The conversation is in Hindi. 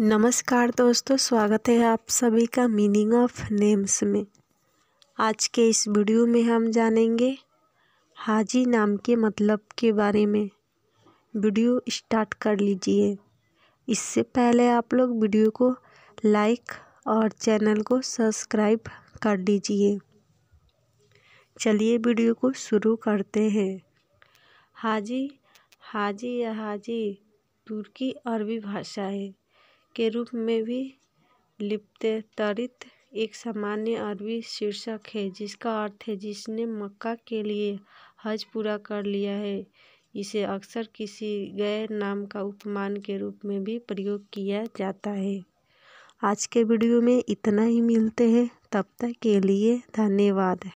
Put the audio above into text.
नमस्कार दोस्तों स्वागत है आप सभी का मीनिंग ऑफ नेम्स में आज के इस वीडियो में हम जानेंगे हाजी नाम के मतलब के बारे में वीडियो स्टार्ट कर लीजिए इससे पहले आप लोग वीडियो को लाइक और चैनल को सब्सक्राइब कर लीजिए चलिए वीडियो को शुरू करते हैं हाजी हाजी या हाजी तुर्की अरबी भाषा है के रूप में भी लिप्तेतरित एक सामान्य अरबी शीर्षक है जिसका अर्थ है जिसने मक्का के लिए हज पूरा कर लिया है इसे अक्सर किसी गैर नाम का उपमान के रूप में भी प्रयोग किया जाता है आज के वीडियो में इतना ही मिलते हैं तब तक के लिए धन्यवाद